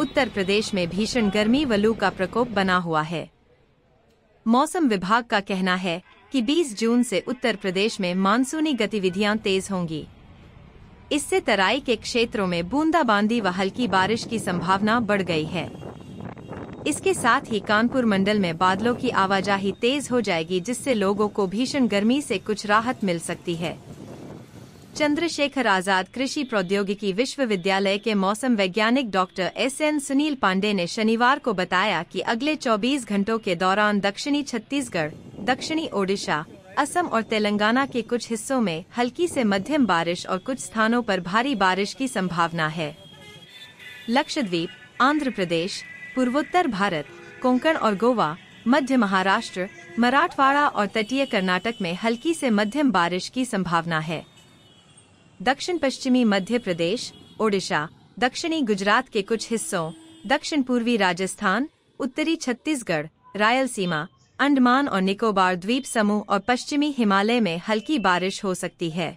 उत्तर प्रदेश में भीषण गर्मी व लू का प्रकोप बना हुआ है मौसम विभाग का कहना है कि 20 जून से उत्तर प्रदेश में मानसूनी गतिविधियां तेज होंगी इससे तराई के क्षेत्रों में बूंदाबांदी व हल्की बारिश की संभावना बढ़ गई है इसके साथ ही कानपुर मंडल में बादलों की आवाजाही तेज हो जाएगी जिससे लोगों को भीषण गर्मी से कुछ राहत मिल सकती है चंद्रशेखर आजाद कृषि प्रौद्योगिकी विश्वविद्यालय के मौसम वैज्ञानिक doctor S N Sunil Pandey ने शनिवार को बताया कि अगले 24 घंटों के दौरान दक्षिणी छत्तीसगढ़ दक्षिणी ओडिशा असम और तेलंगाना के कुछ हिस्सों में हल्की से मध्यम बारिश और कुछ स्थानों पर भारी बारिश की संभावना है लक्षद्वीप आंध्र प्रदेश पूर्वोत्तर भारत कोंकण और गोवा मध्य महाराष्ट्र मराठवाड़ा और तटीय कर्नाटक में हल्की से मध्यम बारिश की संभावना है दक्षिण पश्चिमी मध्य प्रदेश ओडिशा दक्षिणी गुजरात के कुछ हिस्सों दक्षिण पूर्वी राजस्थान उत्तरी छत्तीसगढ़ रायलसीमा अंडमान और निकोबार द्वीप समूह और पश्चिमी हिमालय में हल्की बारिश हो सकती है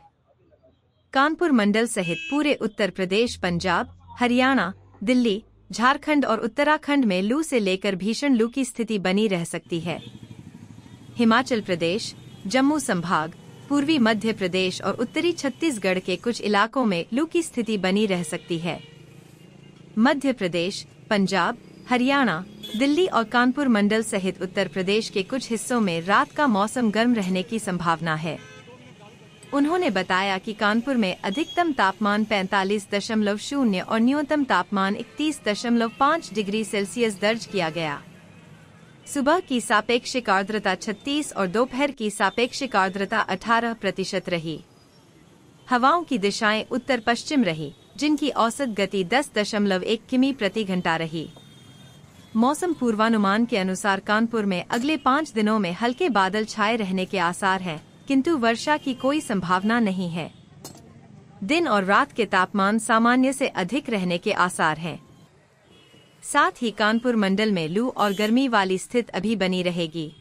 कानपुर मंडल सहित पूरे उत्तर प्रदेश पंजाब हरियाणा दिल्ली झारखंड और उत्तराखंड में लू से लेकर भीषण लू की स्थिति बनी रह सकती है हिमाचल प्रदेश जम्मू संभाग पूर्वी मध्य प्रदेश और उत्तरी छत्तीसगढ़ के कुछ इलाकों में लू की स्थिति बनी रह सकती है मध्य प्रदेश पंजाब हरियाणा दिल्ली और कानपुर मंडल सहित उत्तर प्रदेश के कुछ हिस्सों में रात का मौसम गर्म रहने की संभावना है उन्होंने बताया कि कानपुर में अधिकतम तापमान पैंतालीस दशमलव शून्य और न्यूनतम तापमान इकतीस दशमलव पाँच डिग्री सेल्सियस दर्ज किया गया सुबह की सापेक्षिक आर्द्रता 36 और दोपहर की सापेक्षिक आर्द्रता 18 प्रतिशत रही हवाओं की दिशाएं उत्तर पश्चिम रही जिनकी औसत गति 10.1 किमी प्रति घंटा रही मौसम पूर्वानुमान के अनुसार कानपुर में अगले पाँच दिनों में हल्के बादल छाए रहने के आसार हैं, किंतु वर्षा की कोई संभावना नहीं है दिन और रात के तापमान सामान्य से अधिक रहने के आसार हैं साथ ही कानपुर मंडल में लू और गर्मी वाली स्थिति अभी बनी रहेगी